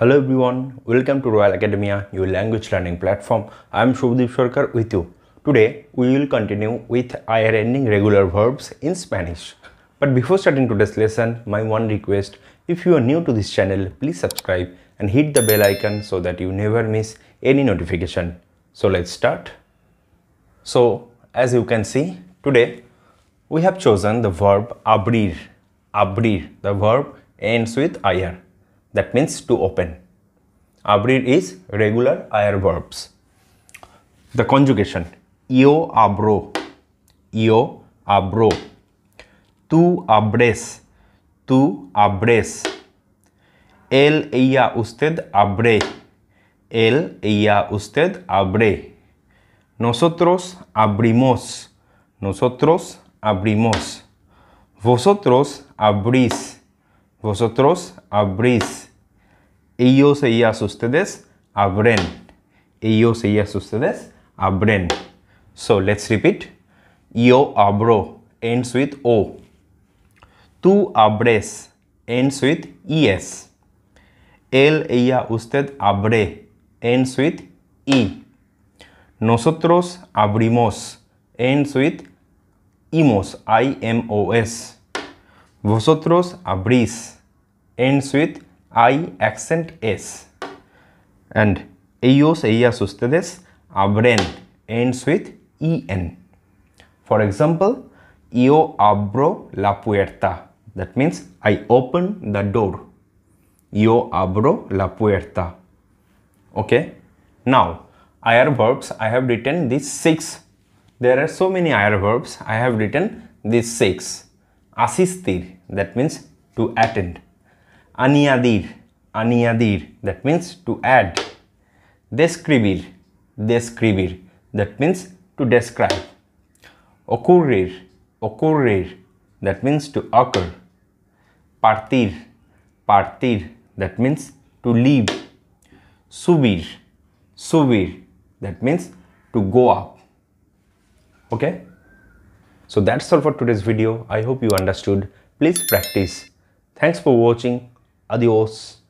Hello everyone, welcome to Royal Academia, your language learning platform. I am Shubdeep Sarkar with you. Today, we will continue with IR ending regular verbs in Spanish. But before starting today's lesson, my one request, if you are new to this channel, please subscribe and hit the bell icon so that you never miss any notification. So let's start. So, as you can see, today we have chosen the verb abrir. Abrir, the verb ends with IR that means to open. Abrir is regular IR verbs. The conjugation yo abro, yo abro, tú abres, tú abres, él, ella, usted abre, él, ella, usted abre, nosotros abrimos, nosotros abrimos, vosotros abrís, vosotros abrís, Ellos, ellas, ustedes abren. Ellos, ellas, ustedes abren. So let's repeat. Yo abro ends with O. Tú abres ends with ES. Él, ella, usted abre ends with e. Nosotros abrimos ends with imos, I-M-O-S. Vosotros abrís ends with I accent S and eios eias ustedes abren ends with en. For example, yo abro la puerta. That means I open the door. Yo abro la puerta. Okay. Now, IR verbs, I have written these six. There are so many IR verbs. I have written these six. Asistir, that means to attend aniyadir, aniyadir, that means to add. Describir, describir, that means to describe. Ocurrir, ocurrir, that means to occur. Partir, partir, that means to leave. Subir, subir, that means to go up. Okay? So that's all for today's video. I hope you understood. Please practice. Thanks for watching. Adiós.